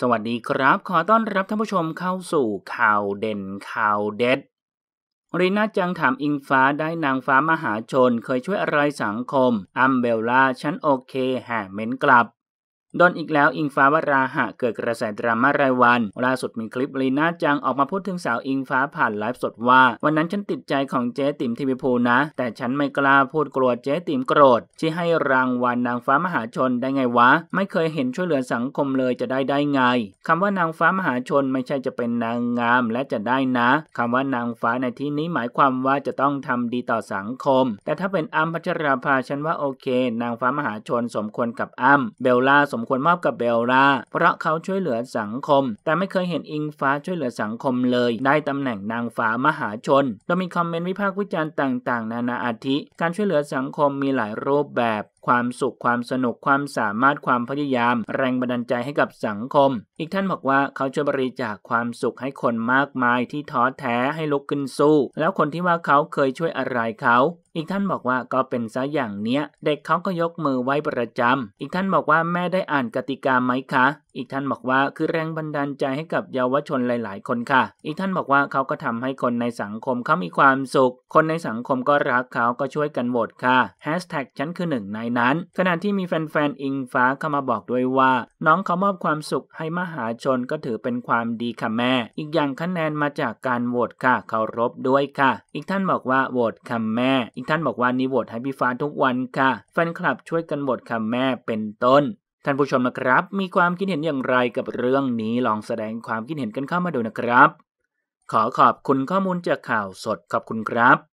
สวัสดีครับ ขอต้อนรับท่านผู้ชมเข้าสู่ข่าวเด่นข่าวเด็ดรีน่าจังถามอิงฟ้าได้นางฟ้ามหาชนเคยช่วยอะไรสังคมอัมเบลลาฉันโอเค แห่เม้นกลับโดนอีกแล้วอิงฟ้าวราหะเกิดกระแสดราม่ารายวัน ล่าสุดมีคลิปลีน่าจังออกมาพูดถึงสาวอิงฟ้าผ่านไลฟ์สดว่า วันนั้นฉันติดใจของเจ๊ติ๋มทีวีภูนะ แต่ฉันไม่กล้าพูดกลัวเจ๊ติ๋มโกรธที่ให้รางวัลนางฟ้ามหาชนได้ไงวะ ไม่เคยเห็นช่วยเหลือสังคมเลยจะได้ได้ไง คำว่านางฟ้ามหาชนไม่ใช่จะเป็นนางงามและจะได้นะ คำว่านางฟ้าในที่นี้หมายความว่าจะต้องทำดีต่อสังคม แต่ถ้าเป็นอ้ำพัชราภาฉันว่าโอเค นางฟ้ามหาชนสมควรกับอ้ำเบลล่าสมควรมอบกับเบลล่าเพราะเขาช่วยเหลือสังคมแต่ไม่เคยเห็นอิงฟ้าช่วยเหลือสังคมเลย ได้ตำแหน่งนางฟ้ามหาชนโดยมีคอมเมนต์วิพากษ์วิจารณ์ต่าง ๆ นานาอาทิ การช่วยเหลือสังคมมีหลายรูปแบบ ความสุขความสนุกความสามารถความพยายาม แรงบันดาลใจให้กับสังคม อีกท่านบอกว่าเขาช่วยบริจาคความสุขให้คนมากมายที่ท้อแท้ให้ลุกขึ้นสู้ แล้วคนที่ว่าเขาเคยช่วยอะไรเขาอีกท่านบอกว่าก็เป็นซะอย่างเนี้ย เด็กเขาก็ยกมือไว้ประจำ อีกท่านบอกว่าแม่ได้อ่านกติกาไหมคะ อีกท่านบอกว่าคือแรงบันดาลใจให้กับเยาวชนหลาย ๆ คนค่ะ อีกท่านบอกว่าเขาก็ทำให้คนในสังคมเขามีความสุข คนในสังคมก็รักเขาก็ช่วยกันโหวตค่ะแฮชแท็กฉันคือหนึ่งในนั้น ขณะที่มีแฟนๆอิงฟ้าเข้ามาบอกด้วยว่าน้องเขามอบความสุข ให้มหาชนก็ถือเป็นความดีค่ะแม่ อีกอย่างคะแนนมาจากการโหวตค่ะเคารพด้วยค่ะ อีกท่านบอกว่าโหวตค่ะแม่อีกท่านบอกว่านิโหวตให้พี่ฟ้าทุกวันค่ะ แฟนคลับช่วยกันโหวตค่ะแม่เป็นต้น ท่านผู้ชมนะครับ มีความคิดเห็นอย่างไรกับเรื่องนี้ ลองแสดงความคิดเห็นกันเข้ามาดูนะครับ ขอขอบคุณข้อมูลจากข่าวสด ขอบคุณครับ